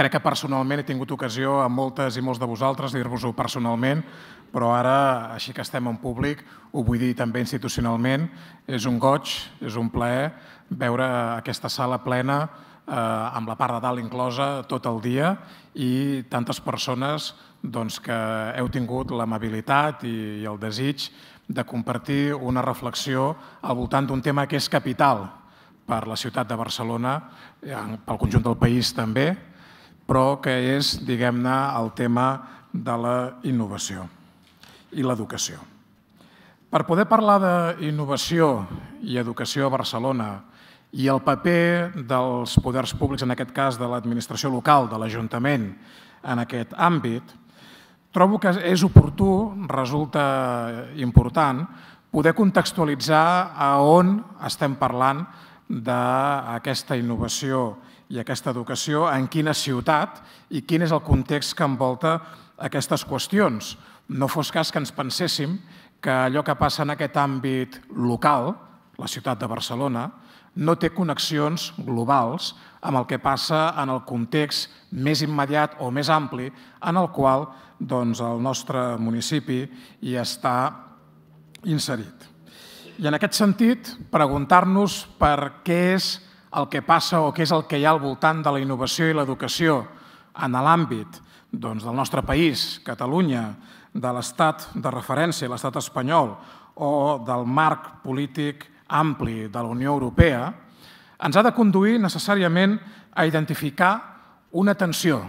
Crec que personalment he tingut ocasió a moltes i molts de vosaltres dir-vos-ho personalment, però ara, així que estem en públic, ho vull dir també institucionalment, és un goig, és un plaer veure aquesta sala plena, eh, amb la part de dalt inclosa, tot el dia i tantes persones doncs, que heu tingut l'amabilitat i, i el desig de compartir una reflexió al voltant d'un tema que és capital per la ciutat de Barcelona, pel conjunt del país també, però que és, diguem-ne, el tema de la innovació i l'educació. Per poder parlar d'innovació i educació a Barcelona i el paper dels poders públics, en aquest cas de l'administració local, de l'Ajuntament, en aquest àmbit, trobo que és oportú, resulta important, poder contextualitzar a on estem parlant d'aquesta innovació i aquesta educació, en quina ciutat i quin és el context que envolta aquestes qüestions. No fos cas que ens penséssim que allò que passa en aquest àmbit local, la ciutat de Barcelona, no té connexions globals amb el que passa en el context més immediat o més ampli en el qual doncs, el nostre municipi hi està inserit. I en aquest sentit, preguntar-nos per què és el que passa o què és el que hi ha al voltant de la innovació i l'educació en l'àmbit doncs, del nostre país, Catalunya, de l'estat de referència, l'estat espanyol, o del marc polític ampli de la Unió Europea, ens ha de conduir necessàriament a identificar una tensió,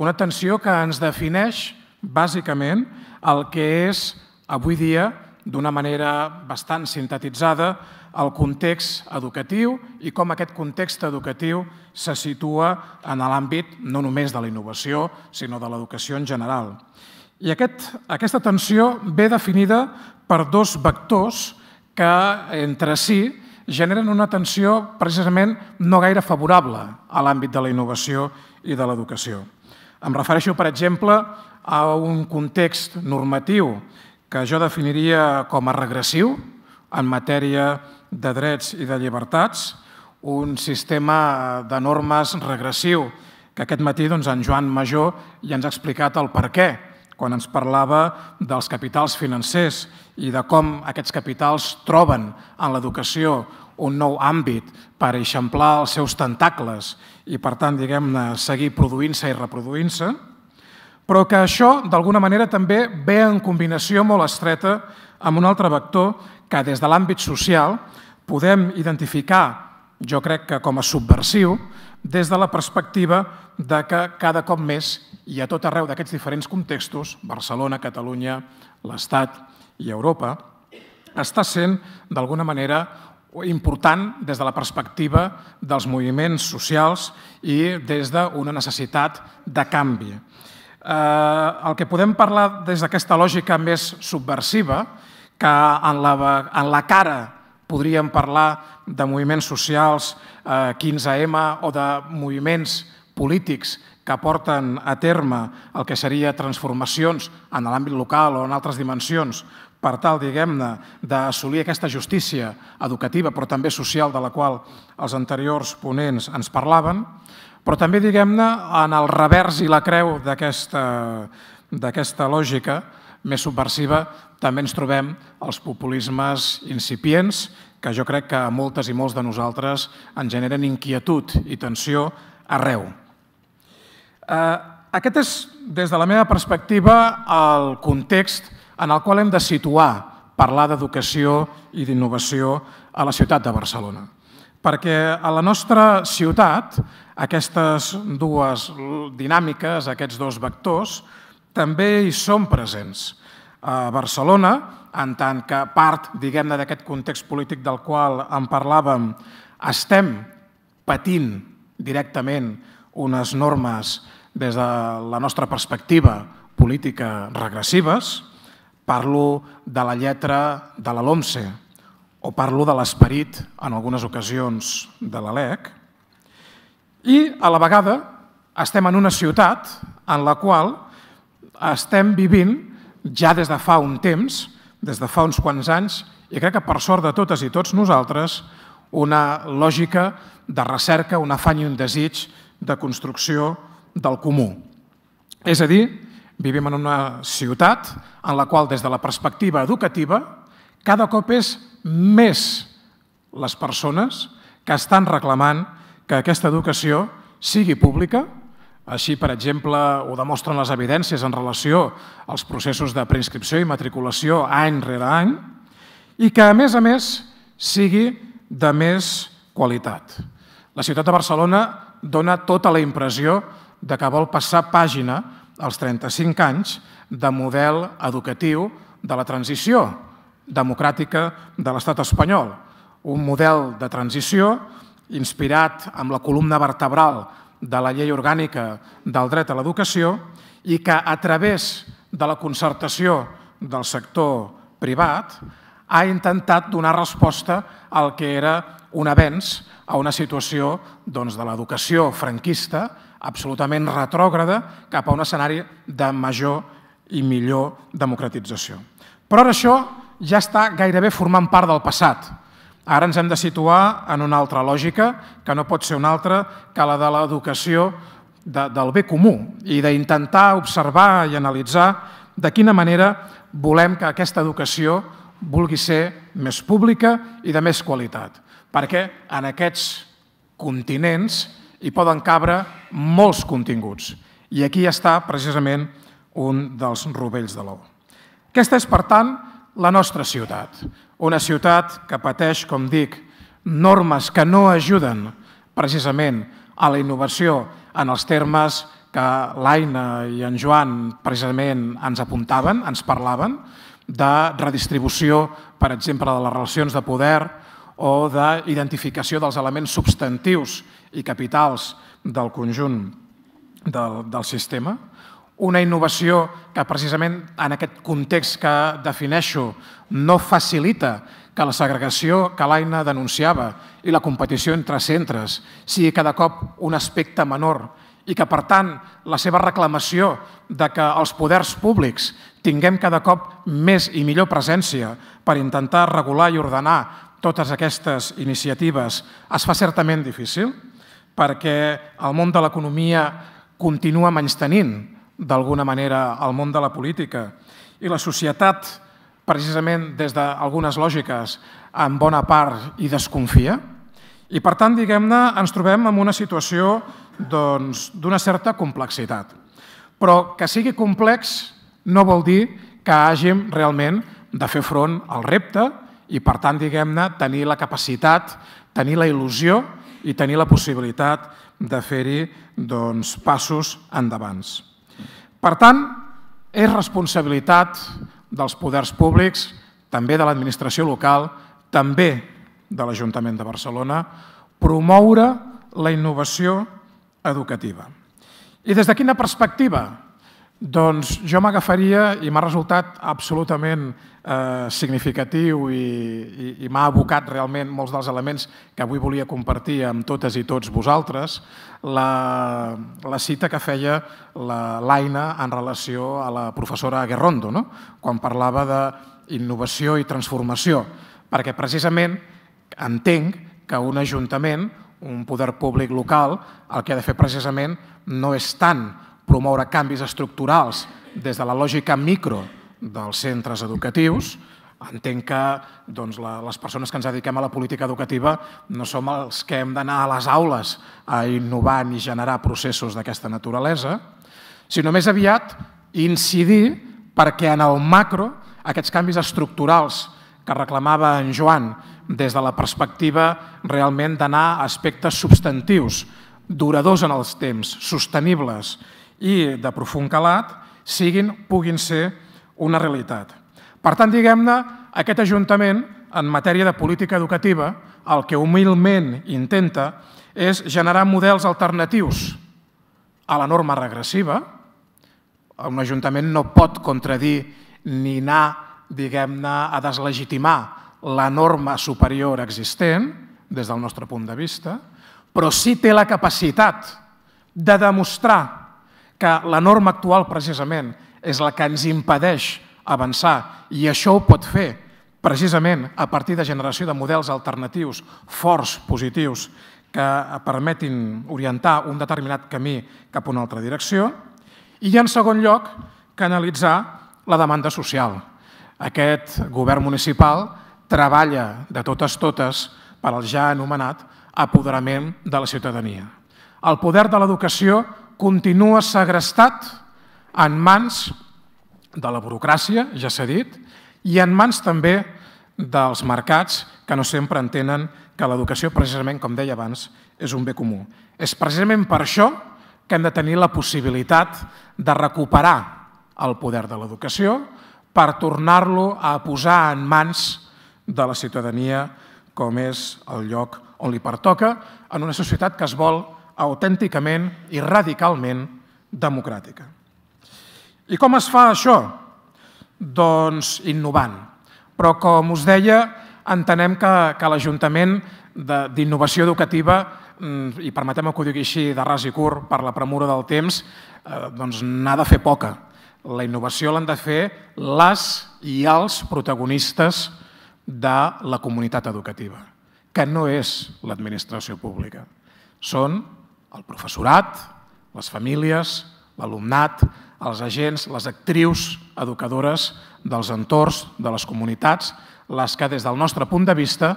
una tensió que ens defineix bàsicament el que és avui dia d'una manera bastant sintetitzada el context educatiu i com aquest context educatiu se situa en l'àmbit no només de la innovació, sinó de l'educació en general. I aquest, aquesta tensió ve definida per dos vectors que entre si generen una tensió precisament no gaire favorable a l'àmbit de la innovació i de l'educació. Em refereixo, per exemple, a un context normatiu que jo definiria com a regressiu en matèria de drets i de llibertats, un sistema eh, de normes regressiu que aquest matí doncs, en Joan Major ja ens ha explicat el per què quan ens parlava dels capitals financers i de com aquests capitals troben en l'educació un nou àmbit per eixamplar els seus tentacles i, per tant, diguem-ne, seguir produint-se i reproduint-se però que això, d'alguna manera, també ve en combinació molt estreta amb un altre vector que des de l'àmbit social podem identificar, jo crec que com a subversiu, des de la perspectiva de que cada cop més i a tot arreu d'aquests diferents contextos, Barcelona, Catalunya, l'Estat i Europa, està sent, d'alguna manera, important des de la perspectiva dels moviments socials i des d'una necessitat de canvi. Eh, el que podem parlar des d'aquesta lògica més subversiva, que en la, en la cara podríem parlar de moviments socials eh, 15M o de moviments polítics que porten a terme el que seria transformacions en l'àmbit local o en altres dimensions per tal, diguem-ne, d'assolir aquesta justícia educativa però també social de la qual els anteriors ponents ens parlaven, però també, diguem-ne, en el revers i la creu d'aquesta lògica més subversiva també ens trobem els populismes incipients que jo crec que a moltes i molts de nosaltres ens generen inquietud i tensió arreu. Eh, aquest és, des de la meva perspectiva, el context en el qual hem de situar parlar d'educació i d'innovació a la ciutat de Barcelona perquè a la nostra ciutat aquestes dues dinàmiques, aquests dos vectors, també hi són presents. A Barcelona, en tant que part diguem-ne d'aquest context polític del qual en parlàvem, estem patint directament unes normes des de la nostra perspectiva política regressives. Parlo de la lletra de la LOMCE, o parlo de l'esperit en algunes ocasions de l'ALEC, i a la vegada estem en una ciutat en la qual estem vivint ja des de fa un temps, des de fa uns quants anys, i crec que per sort de totes i tots nosaltres, una lògica de recerca, un afany i un desig de construcció del comú. És a dir, vivim en una ciutat en la qual des de la perspectiva educativa cada cop és més les persones que estan reclamant que aquesta educació sigui pública, així, per exemple, ho demostren les evidències en relació als processos de preinscripció i matriculació any rere any, i que, a més a més, sigui de més qualitat. La ciutat de Barcelona dona tota la impressió de que vol passar pàgina als 35 anys de model educatiu de la transició, democràtica de l'estat espanyol, un model de transició inspirat amb la columna vertebral de la llei orgànica del dret a l'educació i que a través de la concertació del sector privat ha intentat donar resposta al que era un avenç a una situació doncs, de l'educació franquista absolutament retrògrada cap a un escenari de major i millor democratització. Però ara això ja està gairebé formant part del passat. Ara ens hem de situar en una altra lògica, que no pot ser una altra que la de l'educació de, del bé comú i d'intentar observar i analitzar de quina manera volem que aquesta educació vulgui ser més pública i de més qualitat. Perquè en aquests continents hi poden cabre molts continguts. I aquí està precisament un dels rovells de l'ou. Aquesta és, per tant, la nostra ciutat. Una ciutat que pateix, com dic, normes que no ajuden precisament a la innovació en els termes que l'Aina i en Joan precisament ens apuntaven, ens parlaven, de redistribució, per exemple, de les relacions de poder o d'identificació dels elements substantius i capitals del conjunt del, del sistema una innovació que precisament en aquest context que defineixo no facilita que la segregació que l'Aina denunciava i la competició entre centres sigui cada cop un aspecte menor i que, per tant, la seva reclamació de que els poders públics tinguem cada cop més i millor presència per intentar regular i ordenar totes aquestes iniciatives es fa certament difícil perquè el món de l'economia continua menys tenint d'alguna manera al món de la política. I la societat, precisament des d'algunes lògiques, en bona part hi desconfia. I per tant, diguem-ne, ens trobem en una situació doncs, d'una certa complexitat. Però que sigui complex no vol dir que hàgim realment de fer front al repte i, per tant, diguem-ne, tenir la capacitat, tenir la il·lusió i tenir la possibilitat de fer-hi doncs, passos endavants. Per tant, és responsabilitat dels poders públics, també de l'administració local, també de l'Ajuntament de Barcelona, promoure la innovació educativa. I des de quina perspectiva? Doncs jo m'agafaria, i m'ha resultat absolutament eh, significatiu i, i, i m'ha abocat realment molts dels elements que avui volia compartir amb totes i tots vosaltres, la, la cita que feia l'Aina en relació a la professora Guerrondo, no? quan parlava d'innovació i transformació, perquè precisament entenc que un ajuntament, un poder públic local, el que ha de fer precisament no és tant promoure canvis estructurals des de la lògica micro dels centres educatius, entenc que doncs, la, les persones que ens dediquem a la política educativa no som els que hem d'anar a les aules a innovar ni generar processos d'aquesta naturalesa, sinó més aviat incidir perquè en el macro aquests canvis estructurals que reclamava en Joan des de la perspectiva realment d'anar a aspectes substantius, duradors en els temps, sostenibles, i de profund calat siguin, puguin ser una realitat. Per tant, diguem-ne, aquest Ajuntament, en matèria de política educativa, el que humilment intenta és generar models alternatius a la norma regressiva. Un Ajuntament no pot contradir ni anar, diguem-ne, a deslegitimar la norma superior existent, des del nostre punt de vista, però sí té la capacitat de demostrar que la norma actual precisament és la que ens impedeix avançar i això ho pot fer precisament a partir de generació de models alternatius forts, positius, que permetin orientar un determinat camí cap a una altra direcció i, en segon lloc, canalitzar la demanda social. Aquest govern municipal treballa de totes totes per al ja anomenat apoderament de la ciutadania. El poder de l'educació continua segrestat en mans de la burocràcia, ja s'ha dit, i en mans també dels mercats que no sempre entenen que l'educació, precisament, com deia abans, és un bé comú. És precisament per això que hem de tenir la possibilitat de recuperar el poder de l'educació per tornar-lo a posar en mans de la ciutadania com és el lloc on li pertoca en una societat que es vol autènticament i radicalment democràtica. I com es fa això? Doncs innovant. Però com us deia, entenem que, que l'Ajuntament d'Innovació Educativa, mm, i permetem que ho digui així de ras i curt per la premura del temps, eh, doncs n'ha de fer poca. La innovació l'han de fer les i els protagonistes de la comunitat educativa, que no és l'administració pública. Són el professorat, les famílies, l'alumnat, els agents, les actrius educadores dels entorns, de les comunitats, les que des del nostre punt de vista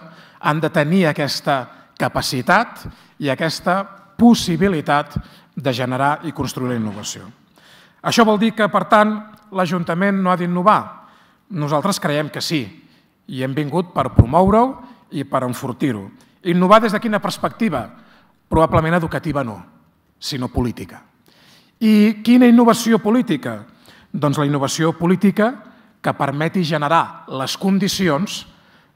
han de tenir aquesta capacitat i aquesta possibilitat de generar i construir la innovació. Això vol dir que, per tant, l'Ajuntament no ha d'innovar. Nosaltres creiem que sí i hem vingut per promoure-ho i per enfortir-ho. Innovar des de quina perspectiva? Probablement educativa no, sinó política. I quina innovació política? Doncs la innovació política que permeti generar les condicions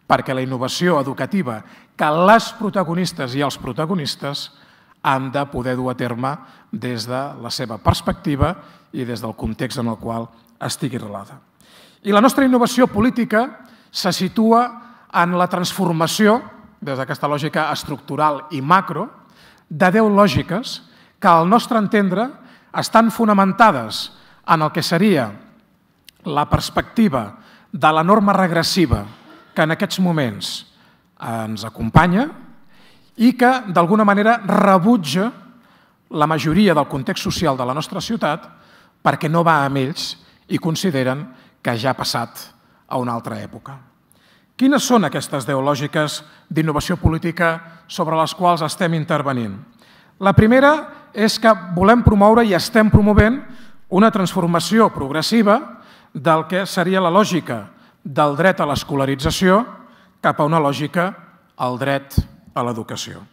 perquè la innovació educativa que les protagonistes i els protagonistes han de poder dur a terme des de la seva perspectiva i des del context en el qual estigui relada. I la nostra innovació política se situa en la transformació, des d'aquesta lògica estructural i macro, de deu lògiques que, al nostre entendre, estan fonamentades en el que seria la perspectiva de la norma regressiva que en aquests moments ens acompanya i que, d'alguna manera, rebutja la majoria del context social de la nostra ciutat perquè no va amb ells i consideren que ja ha passat a una altra època. Quines són aquestes deu lògiques d'innovació política sobre les quals estem intervenint? La primera és que volem promoure i estem promovent una transformació progressiva del que seria la lògica del dret a l'escolarització cap a una lògica al dret a l'educació.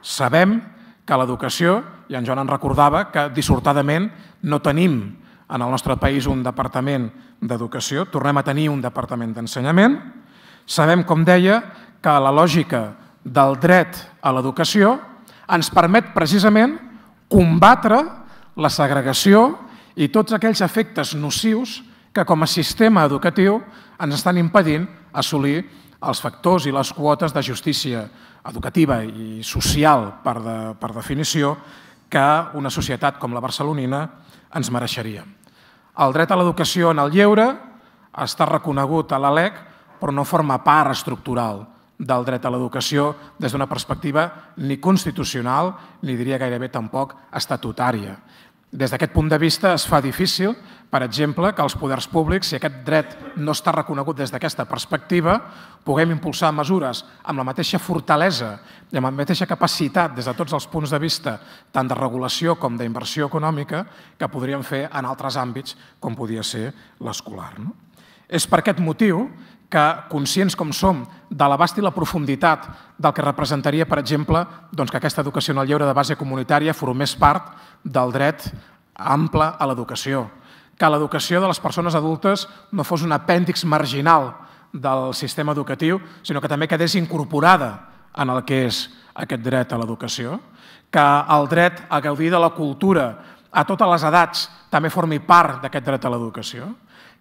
Sabem que l'educació, i en Joan en recordava, que dissortadament no tenim en el nostre país un departament d'educació, tornem a tenir un departament d'ensenyament, Sabem, com deia, que la lògica del dret a l'educació ens permet precisament combatre la segregació i tots aquells efectes nocius que com a sistema educatiu ens estan impedint assolir els factors i les quotes de justícia educativa i social, per, de, per definició, que una societat com la barcelonina ens mereixeria. El dret a l'educació en el lleure està reconegut a la però no forma part estructural del dret a l'educació des d'una perspectiva ni constitucional ni diria gairebé tampoc estatutària. Des d'aquest punt de vista es fa difícil, per exemple, que els poders públics, si aquest dret no està reconegut des d'aquesta perspectiva, puguem impulsar mesures amb la mateixa fortalesa i amb la mateixa capacitat des de tots els punts de vista, tant de regulació com d'inversió econòmica, que podríem fer en altres àmbits, com podia ser l'escolar. No? És per aquest motiu que, conscients com som de l'abast i la profunditat del que representaria, per exemple, doncs, que aquesta educació en el lleure de base comunitària formés part del dret ample a l'educació, que l'educació de les persones adultes no fos un apèndix marginal del sistema educatiu, sinó que també quedés incorporada en el que és aquest dret a l'educació, que el dret a gaudir de la cultura a totes les edats també formi part d'aquest dret a l'educació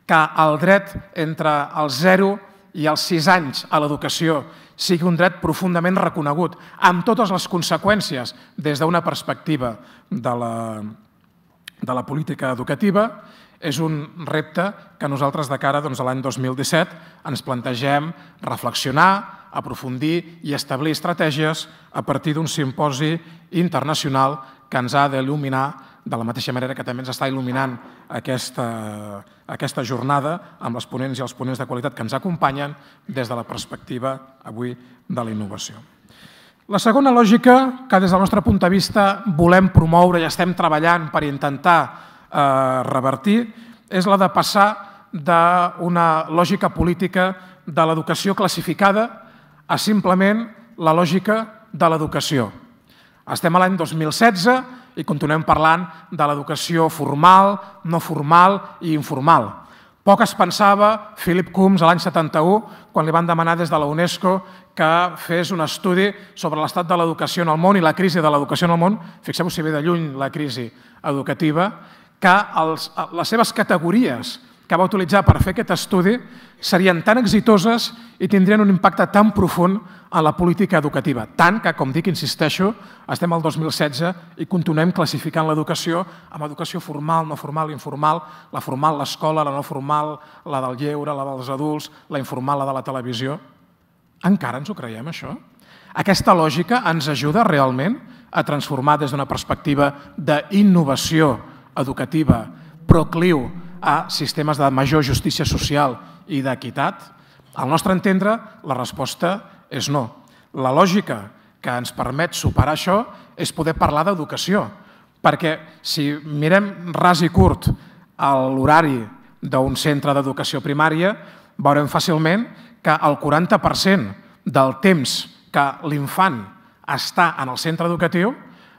que el dret entre el 0 i els 6 anys a l'educació sigui un dret profundament reconegut, amb totes les conseqüències des d'una perspectiva de la, de la política educativa, és un repte que nosaltres de cara doncs, a l'any 2017 ens plantegem reflexionar, aprofundir i establir estratègies a partir d'un simposi internacional que ens ha d'il·luminar de la mateixa manera que també ens està il·luminant aquesta, aquesta jornada amb les ponents i els ponents de qualitat que ens acompanyen des de la perspectiva avui de la innovació. La segona lògica que des del nostre punt de vista volem promoure i estem treballant per intentar eh, revertir és la de passar d'una lògica política de l'educació classificada a simplement la lògica de l'educació. Estem a l'any 2016 i continuem parlant de l'educació formal, no formal i informal. Poc es pensava Philip Coombs a l'any 71, quan li van demanar des de la UNESCO que fes un estudi sobre l'estat de l'educació en el món i la crisi de l'educació en el món, fixeu-vos si ve de lluny la crisi educativa, que els, les seves categories que va utilitzar per fer aquest estudi serien tan exitoses i tindrien un impacte tan profund en la política educativa. Tant que, com dic, insisteixo, estem al 2016 i continuem classificant l'educació amb educació formal, no formal, informal, la formal, l'escola, la no formal, la del lleure, la dels adults, la informal, la de la televisió. Encara ens ho creiem, això? Aquesta lògica ens ajuda realment a transformar des d'una perspectiva d'innovació educativa procliu a sistemes de major justícia social i d'equitat? Al nostre entendre, la resposta és no. La lògica que ens permet superar això és poder parlar d'educació, perquè si mirem ras i curt l'horari d'un centre d'educació primària, veurem fàcilment que el 40% del temps que l'infant està en el centre educatiu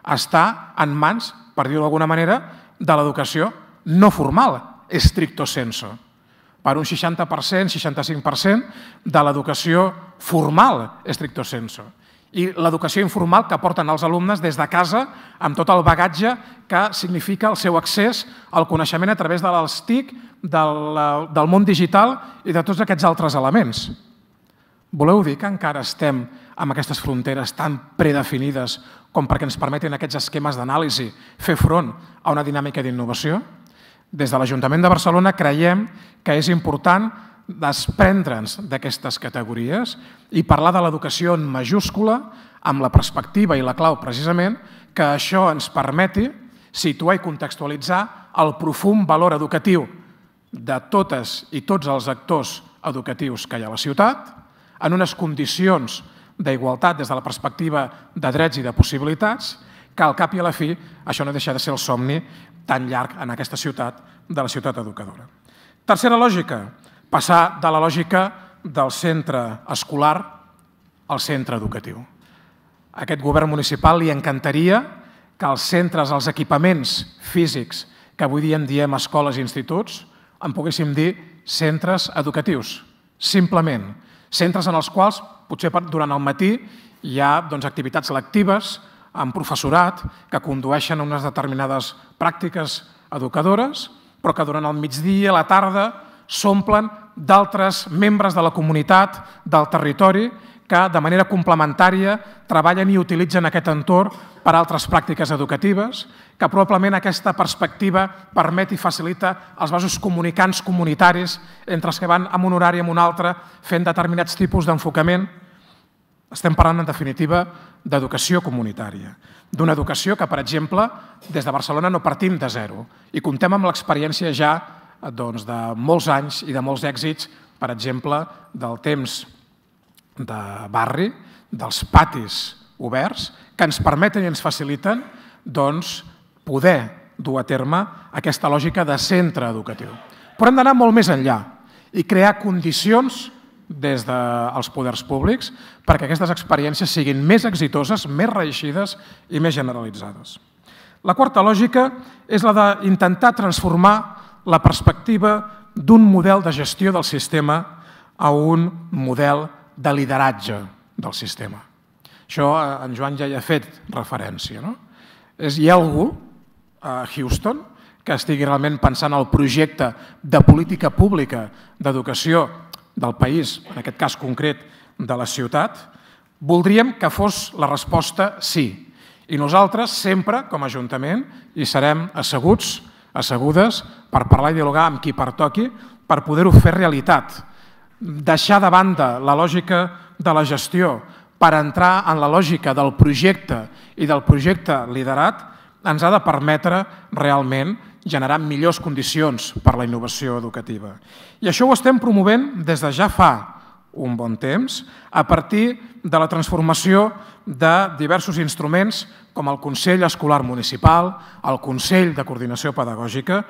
està en mans, per dir-ho d'alguna manera, de l'educació no formal, stricto senso, per un 60%, 65% de l'educació formal stricto senso i l'educació informal que porten els alumnes des de casa amb tot el bagatge que significa el seu accés al coneixement a través de les TIC, del, del món digital i de tots aquests altres elements. Voleu dir que encara estem amb aquestes fronteres tan predefinides com perquè ens permetin aquests esquemes d'anàlisi fer front a una dinàmica d'innovació? Des de l'Ajuntament de Barcelona creiem que és important desprendre'ns d'aquestes categories i parlar de l'educació en majúscula amb la perspectiva i la clau precisament que això ens permeti situar i contextualitzar el profund valor educatiu de totes i tots els actors educatius que hi ha a la ciutat en unes condicions d'igualtat des de la perspectiva de drets i de possibilitats que al cap i a la fi això no deixa de ser el somni tan llarg en aquesta ciutat de la ciutat educadora. Tercera lògica, passar de la lògica del centre escolar al centre educatiu. A aquest govern municipal li encantaria que els centres, els equipaments físics que avui dia en diem escoles i instituts, en poguéssim dir centres educatius, simplement. Centres en els quals potser durant el matí hi ha doncs, activitats lectives, amb professorat que condueixen unes determinades pràctiques educadores, però que durant el migdia, la tarda, s'omplen d'altres membres de la comunitat, del territori, que de manera complementària treballen i utilitzen aquest entorn per a altres pràctiques educatives, que probablement aquesta perspectiva permet i facilita els vasos comunicants comunitaris entre els que van amb un horari i amb un altre fent determinats tipus d'enfocament estem parlant, en definitiva, d'educació comunitària. D'una educació que, per exemple, des de Barcelona no partim de zero i contem amb l'experiència ja eh, doncs, de molts anys i de molts èxits, per exemple, del temps de barri, dels patis oberts, que ens permeten i ens faciliten doncs, poder dur a terme aquesta lògica de centre educatiu. Però hem d'anar molt més enllà i crear condicions des dels poders públics perquè aquestes experiències siguin més exitoses, més reeixides i més generalitzades. La quarta lògica és la d'intentar transformar la perspectiva d'un model de gestió del sistema a un model de lideratge del sistema. Això eh, en Joan ja hi ha fet referència. No? És, hi ha algú eh, a Houston que estigui realment pensant el projecte de política pública d'educació del país, en aquest cas concret de la ciutat, voldríem que fos la resposta sí. I nosaltres sempre, com a Ajuntament, hi serem asseguts, assegudes, per parlar i dialogar amb qui pertoqui, per poder-ho fer realitat. Deixar de banda la lògica de la gestió per entrar en la lògica del projecte i del projecte liderat ens ha de permetre realment generar millors condicions per a la innovació educativa. I això ho estem promovent des de ja fa un bon temps a partir de la transformació de diversos instruments com el Consell Escolar Municipal, el Consell de Coordinació Pedagògica,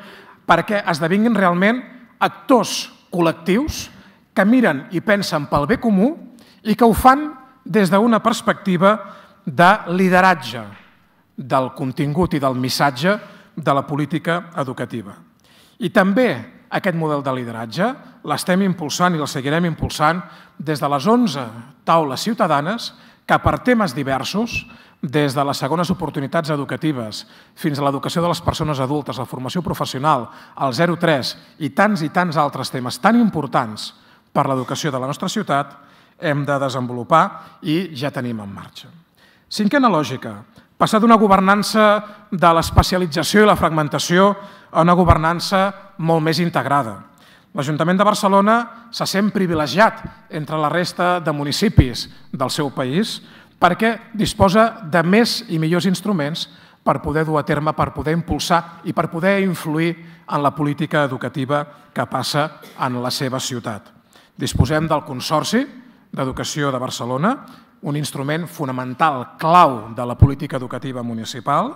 perquè esdevinguin realment actors col·lectius que miren i pensen pel bé comú i que ho fan des d'una perspectiva de lideratge del contingut i del missatge de la política educativa. I també aquest model de lideratge l'estem impulsant i el seguirem impulsant des de les 11 taules ciutadanes que per temes diversos, des de les segones oportunitats educatives fins a l'educació de les persones adultes, la formació professional, el 03 i tants i tants altres temes tan importants per l'educació de la nostra ciutat, hem de desenvolupar i ja tenim en marxa. Cinquena lògica, Passar d'una governança de l'especialització i la fragmentació a una governança molt més integrada. L'Ajuntament de Barcelona se sent privilegiat entre la resta de municipis del seu país perquè disposa de més i millors instruments per poder dur a terme, per poder impulsar i per poder influir en la política educativa que passa en la seva ciutat. Disposem del Consorci d'Educació de Barcelona, un instrument fonamental, clau de la política educativa municipal.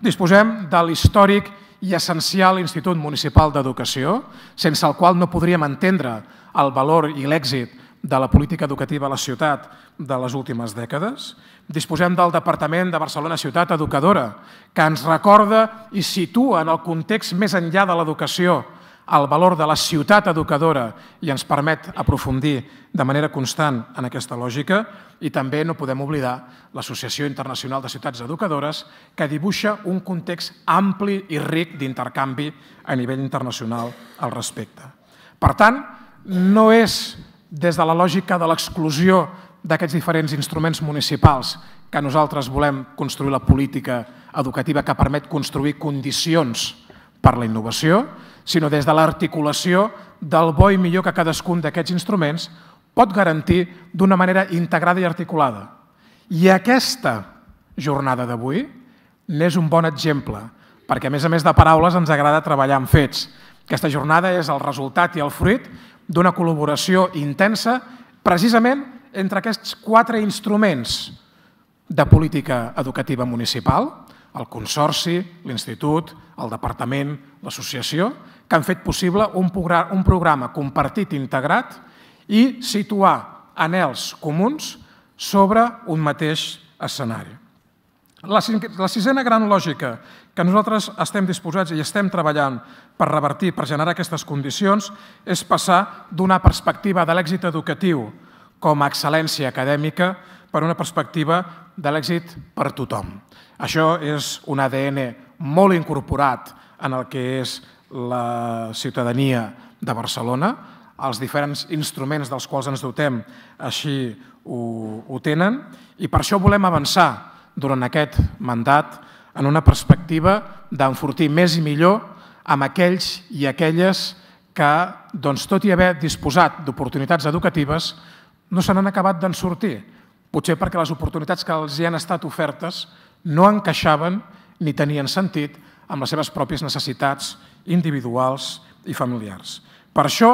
Disposem de l'històric i essencial Institut Municipal d'Educació, sense el qual no podríem entendre el valor i l'èxit de la política educativa a la ciutat de les últimes dècades. Disposem del Departament de Barcelona Ciutat Educadora, que ens recorda i situa en el context més enllà de l'educació el valor de la ciutat educadora i ens permet aprofundir de manera constant en aquesta lògica i també no podem oblidar l'Associació Internacional de Ciutats Educadores que dibuixa un context ampli i ric d'intercanvi a nivell internacional al respecte. Per tant, no és des de la lògica de l'exclusió d'aquests diferents instruments municipals que nosaltres volem construir la política educativa que permet construir condicions per la innovació, sinó des de l'articulació del bo i millor que cadascun d'aquests instruments pot garantir d'una manera integrada i articulada. I aquesta jornada d'avui n'és un bon exemple, perquè a més a més de paraules ens agrada treballar amb fets. Aquesta jornada és el resultat i el fruit d'una col·laboració intensa precisament entre aquests quatre instruments de política educativa municipal, el Consorci, l'Institut, el Departament, l'associació, que han fet possible un programa, compartit i integrat i situar anels comuns sobre un mateix escenari. La, la sisena gran lògica que nosaltres estem disposats i estem treballant per revertir, per generar aquestes condicions, és passar d'una perspectiva de l'èxit educatiu com a excel·lència acadèmica per una perspectiva de l'èxit per tothom. Això és un ADN molt incorporat en el que és la ciutadania de Barcelona, els diferents instruments dels quals ens dotem així ho, ho tenen i per això volem avançar durant aquest mandat en una perspectiva d'enfortir més i millor amb aquells i aquelles que, doncs, tot i haver disposat d'oportunitats educatives, no se n'han acabat d'en sortir, potser perquè les oportunitats que els hi han estat ofertes no encaixaven ni tenien sentit amb les seves pròpies necessitats individuals i familiars. Per això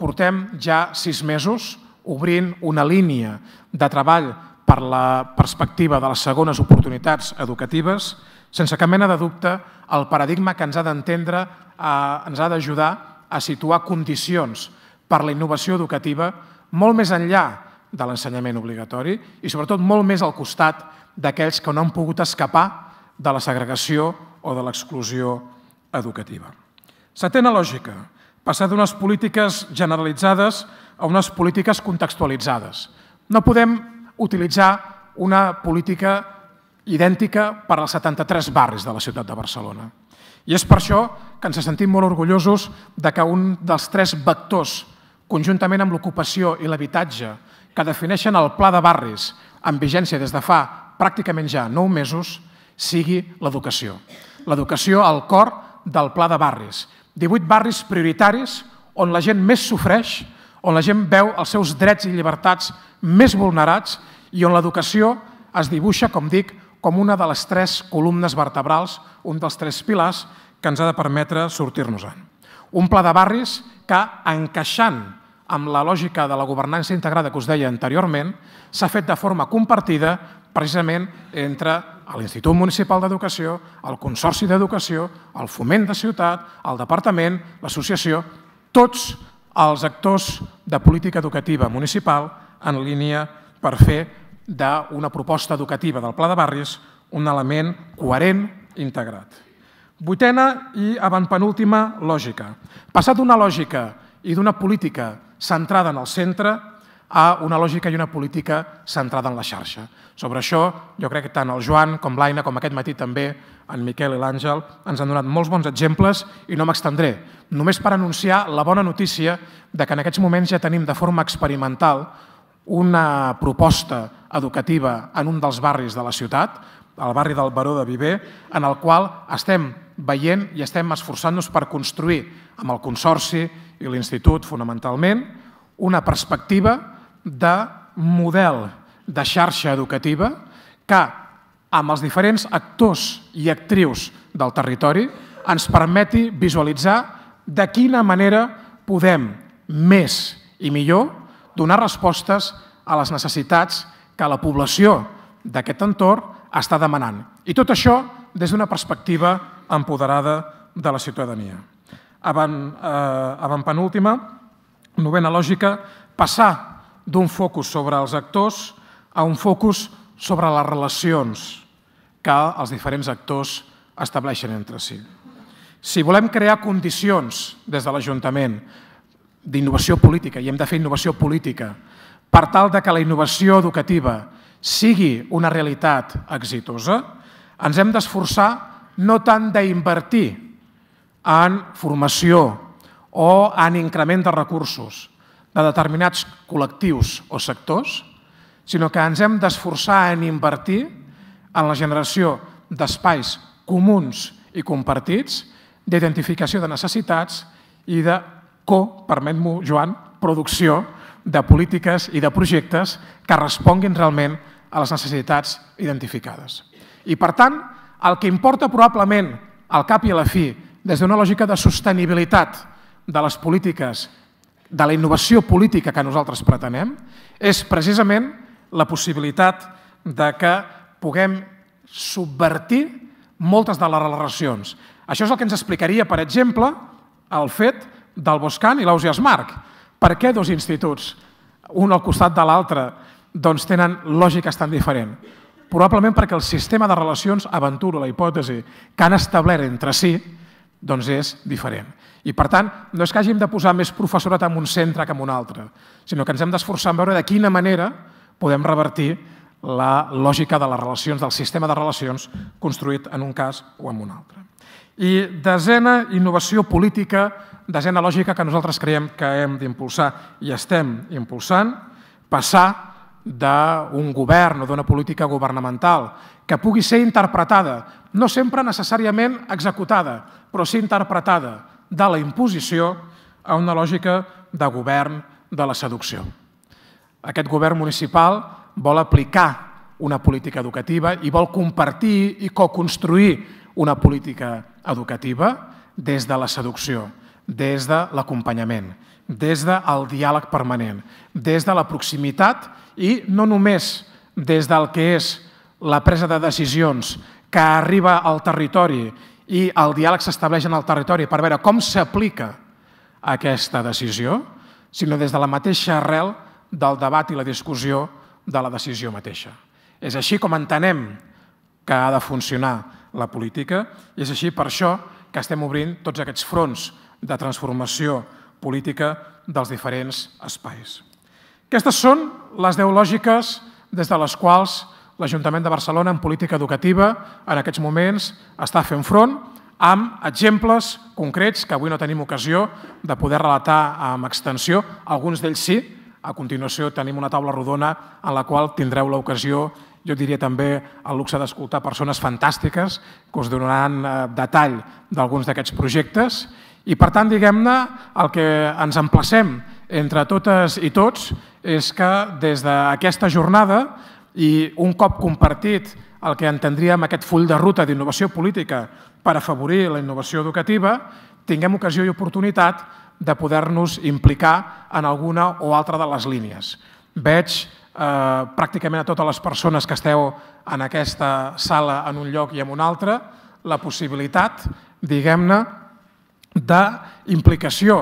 portem ja sis mesos obrint una línia de treball per la perspectiva de les segones oportunitats educatives, sense cap mena de dubte, el paradigma que ens ha d'entendre, eh, ens ha d'ajudar a situar condicions per la innovació educativa molt més enllà de l'ensenyament obligatori i sobretot molt més al costat d'aquells que no han pogut escapar de la segregació o de l'exclusió educativa educativa. Setena lògica, passar d'unes polítiques generalitzades a unes polítiques contextualitzades. No podem utilitzar una política idèntica per als 73 barris de la ciutat de Barcelona. I és per això que ens sentim molt orgullosos de que un dels tres vectors, conjuntament amb l'ocupació i l'habitatge, que defineixen el Pla de Barris amb vigència des de fa pràcticament ja nou mesos, sigui l'educació. L'educació al cor del pla de barris. 18 barris prioritaris on la gent més sofreix, on la gent veu els seus drets i llibertats més vulnerats i on l'educació es dibuixa, com dic, com una de les tres columnes vertebrals, un dels tres pilars que ens ha de permetre sortir-nos-en. Un pla de barris que, encaixant amb la lògica de la governança integrada que us deia anteriorment, s'ha fet de forma compartida precisament entre a l'Institut Municipal d'Educació, al Consorci d'Educació, al Foment de Ciutat, al Departament, l'associació, tots els actors de política educativa municipal en línia per fer d'una proposta educativa del Pla de Barris un element coherent i integrat. Vuitena i avantpenúltima lògica. Passat d'una lògica i d'una política centrada en el centre, a una lògica i una política centrada en la xarxa. Sobre això, jo crec que tant el Joan com l'Aina, com aquest matí també en Miquel i l'Àngel, ens han donat molts bons exemples i no m'extendré. Només per anunciar la bona notícia de que en aquests moments ja tenim de forma experimental una proposta educativa en un dels barris de la ciutat, el barri del Baró de Viver, en el qual estem veient i estem esforçant-nos per construir amb el Consorci i l'Institut, fonamentalment, una perspectiva de model de xarxa educativa que, amb els diferents actors i actrius del territori, ens permeti visualitzar de quina manera podem més i millor donar respostes a les necessitats que la població d'aquest entorn està demanant. I tot això des d'una perspectiva empoderada de la ciutadania. Avant, eh, avant penúltima, novena lògica, passar d'un focus sobre els actors a un focus sobre les relacions que els diferents actors estableixen entre si. Si volem crear condicions des de l'Ajuntament d'innovació política, i hem de fer innovació política, per tal de que la innovació educativa sigui una realitat exitosa, ens hem d'esforçar no tant d'invertir en formació o en increment de recursos, de determinats col·lectius o sectors, sinó que ens hem d'esforçar en invertir en la generació d'espais comuns i compartits, d'identificació de necessitats i de co, permet-m'ho, Joan, producció de polítiques i de projectes que responguin realment a les necessitats identificades. I, per tant, el que importa probablement al cap i a la fi des d'una lògica de sostenibilitat de les polítiques de la innovació política que nosaltres pretenem és precisament la possibilitat de que puguem subvertir moltes de les relacions. Això és el que ens explicaria, per exemple, el fet del Boscan i l'Ausias Marc. Per què dos instituts, un al costat de l'altre, doncs tenen lògiques tan diferents? Probablement perquè el sistema de relacions, aventuro la hipòtesi, que han establert entre si, doncs és diferent. I, per tant, no és que hàgim de posar més professorat en un centre que en un altre, sinó que ens hem d'esforçar en veure de quina manera podem revertir la lògica de les relacions, del sistema de relacions construït en un cas o en un altre. I desena innovació política, desena lògica que nosaltres creiem que hem d'impulsar i estem impulsant, passar d'un govern o d'una política governamental que pugui ser interpretada, no sempre necessàriament executada, però sí interpretada, de la imposició a una lògica de govern de la seducció. Aquest govern municipal vol aplicar una política educativa i vol compartir i co-construir una política educativa des de la seducció, des de l'acompanyament, des del diàleg permanent, des de la proximitat i no només des del que és la presa de decisions que arriba al territori i el diàleg s'estableix en el territori per veure com s'aplica aquesta decisió, sinó des de la mateixa arrel del debat i la discussió de la decisió mateixa. És així com entenem que ha de funcionar la política i és així per això que estem obrint tots aquests fronts de transformació política dels diferents espais. Aquestes són les deu lògiques des de les quals l'Ajuntament de Barcelona en política educativa en aquests moments està fent front amb exemples concrets que avui no tenim ocasió de poder relatar amb extensió, alguns d'ells sí. A continuació tenim una taula rodona en la qual tindreu l'ocasió, jo diria també el luxe d'escoltar persones fantàstiques que us donaran eh, detall d'alguns d'aquests projectes i per tant, diguem-ne, el que ens emplacem entre totes i tots és que des d'aquesta jornada i un cop compartit el que entendríem aquest full de ruta d'innovació política per afavorir la innovació educativa, tinguem ocasió i oportunitat de poder-nos implicar en alguna o altra de les línies. Veig eh, pràcticament a totes les persones que esteu en aquesta sala en un lloc i en un altre la possibilitat, diguem-ne, d'implicació.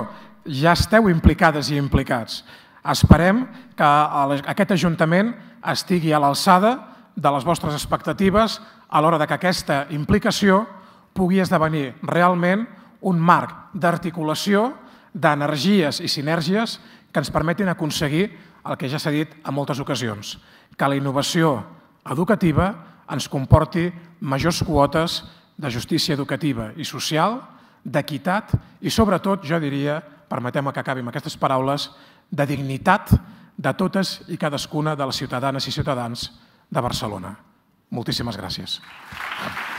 Ja esteu implicades i implicats. Esperem que aquest Ajuntament estigui a l'alçada de les vostres expectatives a l'hora que aquesta implicació pugui esdevenir realment un marc d'articulació d'energies i sinergies que ens permetin aconseguir el que ja s'ha dit a moltes ocasions, que la innovació educativa ens comporti majors quotes de justícia educativa i social, d'equitat i, sobretot, jo diria, permetem que acabi amb aquestes paraules, de dignitat de totes i cadascuna de les ciutadanes i ciutadans de Barcelona. Moltíssimes gràcies. Gràcies.